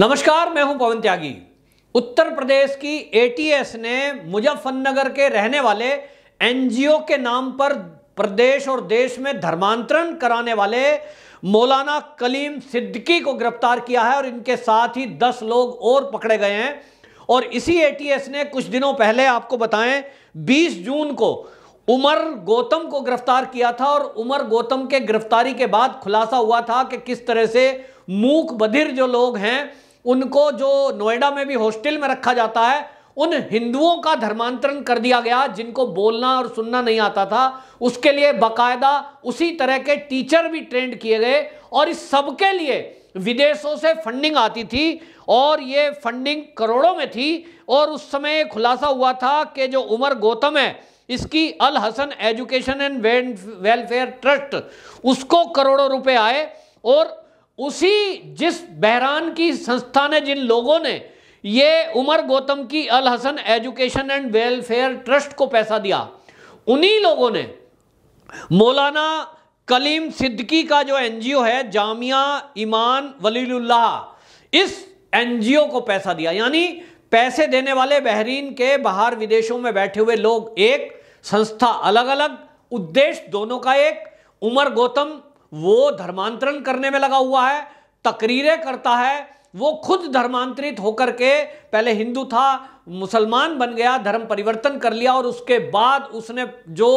नमस्कार मैं हूं पवन त्यागी उत्तर प्रदेश की एटीएस ने मुजफ्फरनगर के रहने वाले एनजीओ के नाम पर प्रदेश और देश में धर्मांतरण कराने वाले मौलाना कलीम सिद्दकी को गिरफ्तार किया है और इनके साथ ही 10 लोग और पकड़े गए हैं और इसी एटीएस ने कुछ दिनों पहले आपको बताएं 20 जून को उमर गौतम को गिरफ्तार किया था और उमर गौतम के गिरफ्तारी के बाद खुलासा हुआ था कि किस तरह से मूक बधिर जो लोग हैं उनको जो नोएडा में भी हॉस्टल में रखा जाता है उन हिंदुओं का धर्मांतरण कर दिया गया जिनको बोलना और सुनना नहीं आता था उसके लिए बकायदा उसी तरह के टीचर भी ट्रेंड किए गए और इस सब के लिए विदेशों से फंडिंग आती थी और ये फंडिंग करोड़ों में थी और उस समय खुलासा हुआ था कि जो उमर गौतम है इसकी Al Hasan education and welfare trust उसको करोड़ों रुपए आए और उसी जिस बहरान की संस्था ने जिन लोगों ने ये उमर गौतम की Al Hasan education and welfare trust को पैसा दिया उन्हीं लोगों ने मौलाना कलीम सिद्दकी का जो एनजीओ है जामिया ईमान वलील्ला इस एनजीओ को पैसा दिया यानी पैसे देने वाले बहरीन के बाहर विदेशों में बैठे हुए लोग एक संस्था अलग अलग उद्देश्य दोनों का एक उमर गौतम वो धर्मांतरण करने में लगा हुआ है तकरीरें करता है वो खुद धर्मांतरित होकर के पहले हिंदू था मुसलमान बन गया धर्म परिवर्तन कर लिया और उसके बाद उसने जो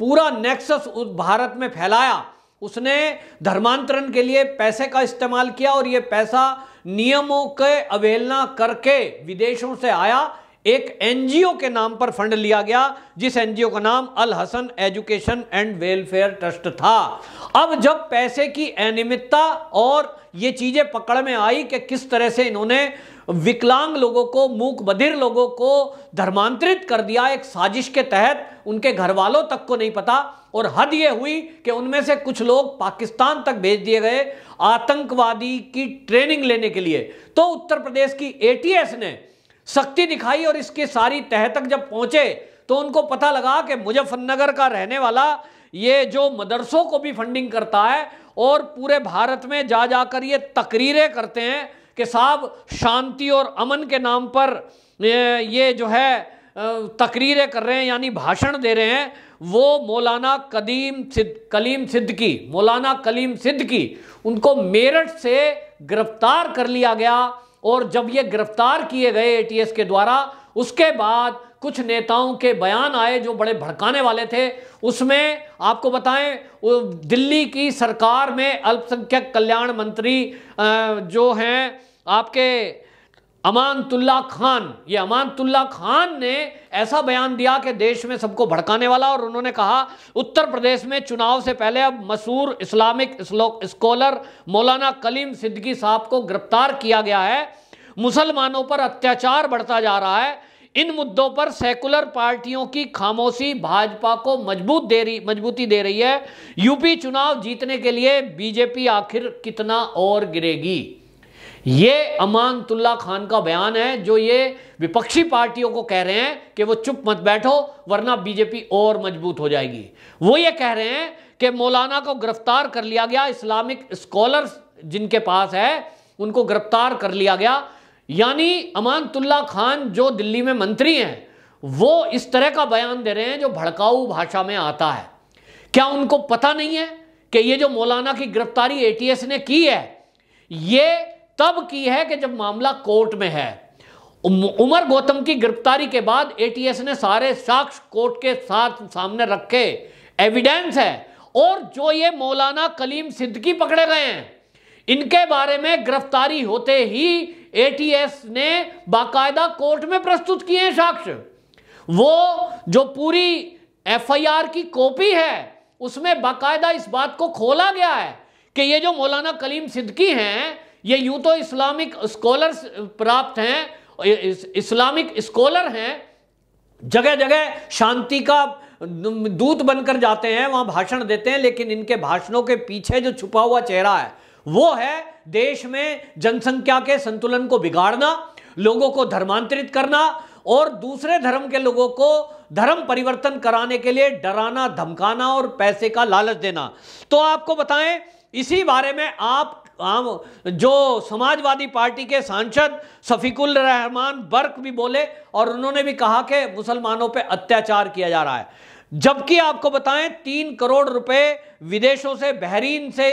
पूरा नेक्सस उस भारत में फैलाया उसने धर्मांतरण के लिए पैसे का इस्तेमाल किया और ये पैसा नियमों के अवहेलना करके विदेशों से आया एक एनजीओ के नाम पर फंड लिया गया जिस एनजीओ का नाम Al Hasan education and welfare trust था अब जब पैसे की अनियमितता और ये चीजें पकड़ में आई कि किस तरह से इन्होंने विकलांग लोगों को मूक बधिर लोगों को धर्मांतरित कर दिया एक साजिश के तहत उनके घर वालों तक को नहीं पता और हद यह हुई कि उनमें से कुछ लोग पाकिस्तान तक भेज दिए गए आतंकवादी की ट्रेनिंग लेने के लिए तो उत्तर प्रदेश की एटीएस ने शक्ति दिखाई और इसके सारी तह तक जब पहुंचे तो उनको पता लगा कि मुजफ्फरनगर का रहने वाला ये जो मदरसों को भी फंडिंग करता है और पूरे भारत में जा जाकर ये तकरीरें करते हैं कि साहब शांति और अमन के नाम पर ये जो है तकरीरें कर रहे हैं यानी भाषण दे रहे हैं वो मौलाना कदीम सिद्ध कलीम सिद्ध की मौलाना कलीम सिद्ध की उनको मेरठ से गिरफ्तार कर लिया गया और जब ये गिरफ्तार किए गए एटीएस के द्वारा उसके बाद कुछ नेताओं के बयान आए जो बड़े भड़काने वाले थे उसमें आपको बताएं दिल्ली की सरकार में अल्पसंख्यक कल्याण मंत्री जो हैं आपके अमानतुल्ला खान ये अमानतुल्ला खान ने ऐसा बयान दिया कि देश में सबको भड़काने वाला और उन्होंने कहा उत्तर प्रदेश में चुनाव से पहले अब मशहूर इस्लामिक स्कॉलर मौलाना कलीम सिद्दीकी साहब को गिरफ्तार किया गया है मुसलमानों पर अत्याचार बढ़ता जा रहा है इन मुद्दों पर सेकुलर पार्टियों की खामोशी भाजपा को मजबूत दे रही मजबूती दे रही है यूपी चुनाव जीतने के लिए बीजेपी आखिर कितना और गिरेगी ये अमानतुल्ला खान का बयान है जो ये विपक्षी पार्टियों को कह रहे हैं कि वो चुप मत बैठो वरना बीजेपी और मजबूत हो जाएगी वो ये कह रहे हैं कि मौलाना को गिरफ्तार कर लिया गया इस्लामिक स्कॉलर्स जिनके पास है उनको गिरफ्तार कर लिया गया यानी अमानतुल्ला खान जो दिल्ली में मंत्री हैं वो इस तरह का बयान दे रहे हैं जो भड़काऊ भाषा में आता है क्या उनको पता नहीं है कि ये जो मौलाना की गिरफ्तारी एटीएस ने की है ये तब की है कि जब मामला कोर्ट में है उमर गौतम की गिरफ्तारी के बाद एटीएस ने सारे साक्ष कोर्ट के साथ सामने रखे एविडेंस है और जो ये मौलाना कलीम सिद्दकी पकड़े गए हैं इनके बारे में गिरफ्तारी होते ही एटीएस ने बाकायदा कोर्ट में प्रस्तुत किए हैं वो जो पूरी एफआईआर की कॉपी है उसमें बाकायदा इस बात को खोला गया है कि ये जो मौलाना कलीम सिद्दकी हैं ये यूँ तो इस्लामिक स्कॉलर्स प्राप्त हैं इस्लामिक स्कॉलर हैं जगह जगह शांति का दूत बनकर जाते हैं वहाँ भाषण देते हैं लेकिन इनके भाषणों के पीछे जो छुपा हुआ चेहरा है वो है देश में जनसंख्या के संतुलन को बिगाड़ना लोगों को धर्मांतरित करना और दूसरे धर्म के लोगों को धर्म परिवर्तन कराने के लिए डराना धमकाना और पैसे का लालच देना तो आपको बताएं इसी बारे में आप आम जो समाजवादी पार्टी के सांसद शफीकुल रहमान बर्क भी बोले और उन्होंने भी कहा कि मुसलमानों पे अत्याचार किया जा रहा है जबकि आपको बताएं तीन करोड़ रुपए विदेशों से बहरीन से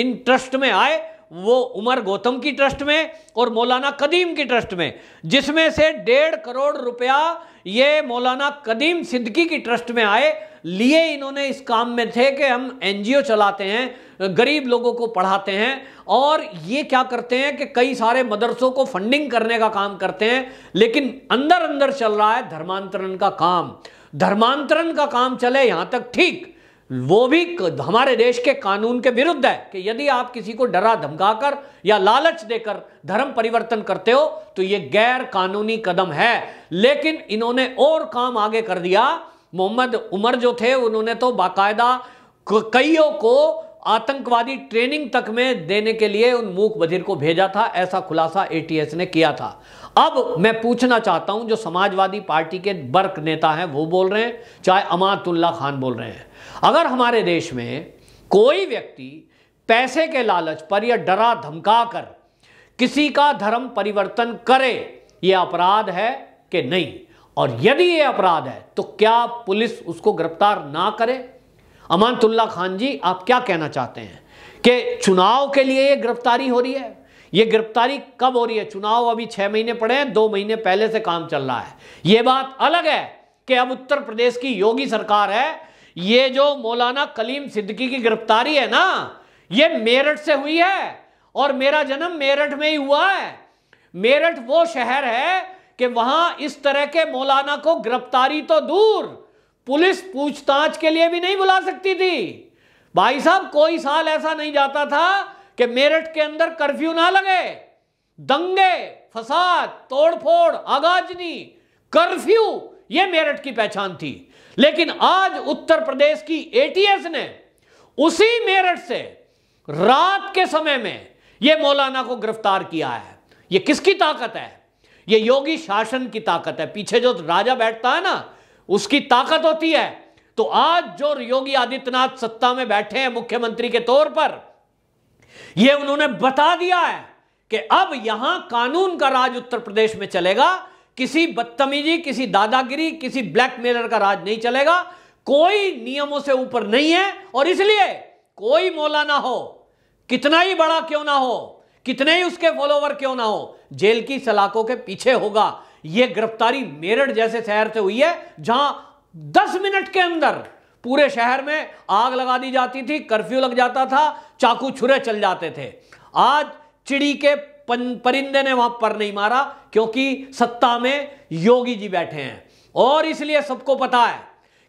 इन ट्रस्ट में आए वो उमर गौतम की ट्रस्ट में और मौलाना कदीम की ट्रस्ट में जिसमें से डेढ़ करोड़ रुपया ये मौलाना कदीम सिद्दकी की ट्रस्ट में आए लिए इन्होंने इस काम में थे कि हम एनजीओ चलाते हैं गरीब लोगों को पढ़ाते हैं और ये क्या करते हैं कि कई सारे मदरसों को फंडिंग करने का काम करते हैं लेकिन अंदर अंदर चल रहा है धर्मांतरण का काम धर्मांतरण का काम चले यहाँ तक ठीक वो भी हमारे देश के कानून के विरुद्ध है कि यदि आप किसी को डरा धमकाकर या लालच देकर धर्म परिवर्तन करते हो तो ये गैर कानूनी कदम है लेकिन इन्होंने और काम आगे कर दिया मोहम्मद उमर जो थे उन्होंने तो बाकायदा कईयों को आतंकवादी ट्रेनिंग तक में देने के लिए उन मूक बधिर को भेजा था ऐसा खुलासा एटीएस ने किया था अब मैं पूछना चाहता हूं जो समाजवादी पार्टी के बर्क नेता हैं वो बोल रहे हैं चाहे अमातुल्ला खान बोल रहे हैं अगर हमारे देश में कोई व्यक्ति पैसे के लालच पर या डरा धमका कर किसी का धर्म परिवर्तन करे यह अपराध है कि नहीं और यदि यह अपराध है तो क्या पुलिस उसको गिरफ्तार ना करे अमानतुल्ला खान जी आप क्या कहना चाहते हैं कि चुनाव के लिए ये गिरफ्तारी हो रही है ये गिरफ्तारी कब हो रही है चुनाव अभी छह महीने पड़े हैं दो महीने पहले से काम चल रहा है ये बात अलग है कि अब उत्तर प्रदेश की योगी सरकार है ये जो मौलाना कलीम सिद्दकी की गिरफ्तारी है ना ये मेरठ से हुई है और मेरा जन्म मेरठ में ही हुआ है मेरठ वो शहर है कि वहां इस तरह के मौलाना को गिरफ्तारी तो दूर पुलिस पूछताछ के लिए भी नहीं बुला सकती थी भाई साहब कोई साल ऐसा नहीं जाता था कि मेरठ के अंदर कर्फ्यू ना लगे दंगे फसाद तोड़फोड़ आगाजनी कर्फ्यू ये मेरठ की पहचान थी लेकिन आज उत्तर प्रदेश की एटीएस ने उसी मेरठ से रात के समय में यह मौलाना को गिरफ्तार किया है यह किसकी ताकत है यह योगी शासन की ताकत है पीछे जो राजा बैठता है ना उसकी ताकत होती है तो आज जो योगी आदित्यनाथ सत्ता में बैठे हैं मुख्यमंत्री के तौर पर यह उन्होंने बता दिया है कि अब यहां कानून का राज उत्तर प्रदेश में चलेगा किसी बदतमीजी किसी दादागिरी किसी ब्लैकमेलर का राज नहीं चलेगा कोई नियमों से ऊपर नहीं है और इसलिए कोई मौला ना हो कितना ही बड़ा क्यों ना हो कितने ही उसके फॉलोवर क्यों ना हो जेल की सलाखों के पीछे होगा यह गिरफ्तारी मेरठ जैसे शहर से हुई है जहां दस मिनट के अंदर पूरे शहर में आग लगा दी जाती थी कर्फ्यू लग जाता था चाकू छुरे चल जाते थे आज चिड़ी के परिंदे ने वहां पर नहीं मारा क्योंकि सत्ता में योगी जी बैठे हैं और इसलिए सबको पता है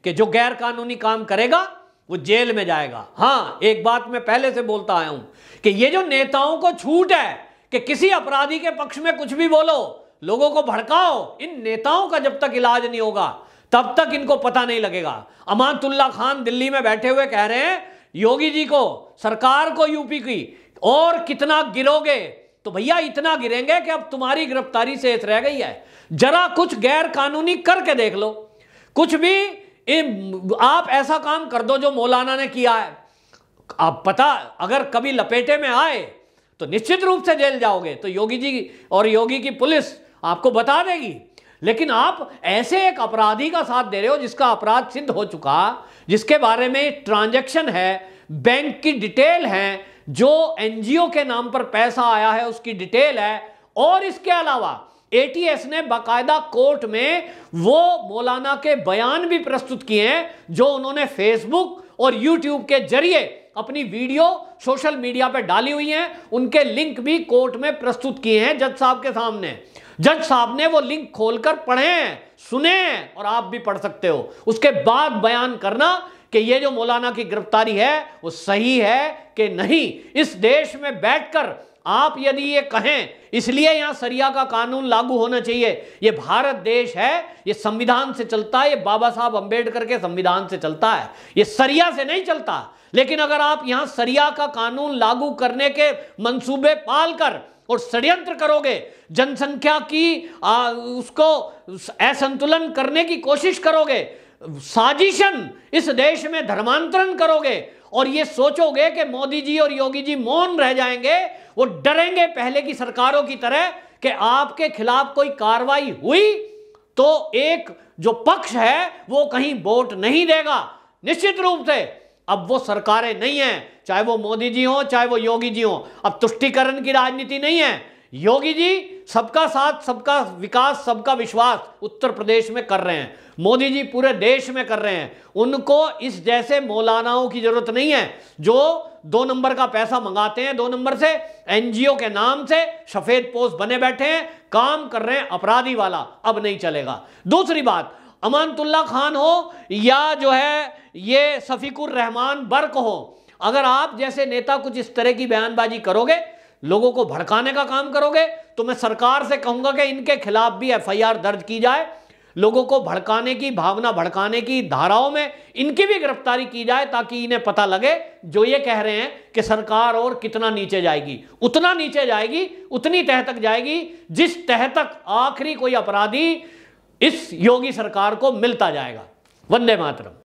कि जो गैर कानूनी काम करेगा वो जेल में जाएगा हाँ एक बात मैं पहले से बोलता आया हूं कि ये जो नेताओं को छूट है कि किसी अपराधी के पक्ष में कुछ भी बोलो लोगों को भड़काओ इन नेताओं का जब तक इलाज नहीं होगा तब तक इनको पता नहीं लगेगा अमानतुल्ला खान दिल्ली में बैठे हुए कह रहे हैं योगी जी को सरकार को यूपी की और कितना गिरोगे तो भैया इतना गिरेंगे कि अब तुम्हारी गिरफ्तारी से रह गई है जरा कुछ गैर कानूनी करके देख लो कुछ भी आप ऐसा काम कर दो जो मौलाना ने किया है आप पता अगर कभी लपेटे में आए तो निश्चित रूप से जेल जाओगे तो योगी जी और योगी की पुलिस आपको बता देगी लेकिन आप ऐसे एक अपराधी का साथ दे रहे हो जिसका अपराध सिद्ध हो चुका जिसके बारे में ट्रांजैक्शन है बैंक की डिटेल है जो एनजीओ के नाम पर पैसा आया है उसकी डिटेल है और इसके अलावा एटीएस ने बाकायदा कोर्ट में वो मौलाना के बयान भी प्रस्तुत किए हैं जो उन्होंने फेसबुक और यूट्यूब के जरिए अपनी वीडियो सोशल मीडिया पर डाली हुई हैं उनके लिंक भी कोर्ट में प्रस्तुत किए हैं जज साहब के सामने जज साहब ने वो लिंक खोलकर पढ़े सुने और आप भी पढ़ सकते हो उसके बाद बयान करना कि ये जो मौलाना की गिरफ्तारी है वो सही है कि नहीं इस देश में बैठकर आप यदि ये कहें इसलिए यहां सरिया का कानून लागू होना चाहिए ये भारत देश है ये संविधान से चलता है ये बाबा साहब अंबेडकर के संविधान से चलता है ये सरिया से नहीं चलता लेकिन अगर आप यहां सरिया का कानून लागू करने के मंसूबे पाल कर और षड्यंत्र करोगे जनसंख्या की आ, उसको असंतुलन करने की कोशिश करोगे साजिशन इस देश में धर्मांतरण करोगे और ये सोचोगे कि मोदी जी और योगी जी मौन रह जाएंगे वो डरेंगे पहले की सरकारों की तरह कि आपके खिलाफ कोई कार्रवाई हुई तो एक जो पक्ष है वो कहीं वोट नहीं देगा निश्चित रूप से अब वो सरकारें नहीं हैं चाहे वो मोदी जी हों चाहे वो योगी जी हों अब तुष्टिकरण की राजनीति नहीं है योगी जी सबका साथ सबका विकास सबका विश्वास उत्तर प्रदेश में कर रहे हैं मोदी जी पूरे देश में कर रहे हैं उनको इस जैसे मौलानाओं की जरूरत नहीं है जो दो नंबर का पैसा मंगाते हैं दो नंबर से एनजीओ के नाम से सफेद पोस्ट बने बैठे हैं काम कर रहे हैं अपराधी वाला अब नहीं चलेगा दूसरी बात अमानतुल्ला खान हो या जो है ये सफ़ीकुर रहमान बर्क हो अगर आप जैसे नेता कुछ इस तरह की बयानबाजी करोगे लोगों को भड़काने का काम करोगे तो मैं सरकार से कहूंगा कि इनके खिलाफ भी एफआईआर दर्ज की जाए लोगों को भड़काने की भावना भड़काने की धाराओं में इनकी भी गिरफ्तारी की जाए ताकि इन्हें पता लगे जो ये कह रहे हैं कि सरकार और कितना नीचे जाएगी उतना नीचे जाएगी उतनी तह तक जाएगी जिस तह तक आखिरी कोई अपराधी इस योगी सरकार को मिलता जाएगा वंदे मातरम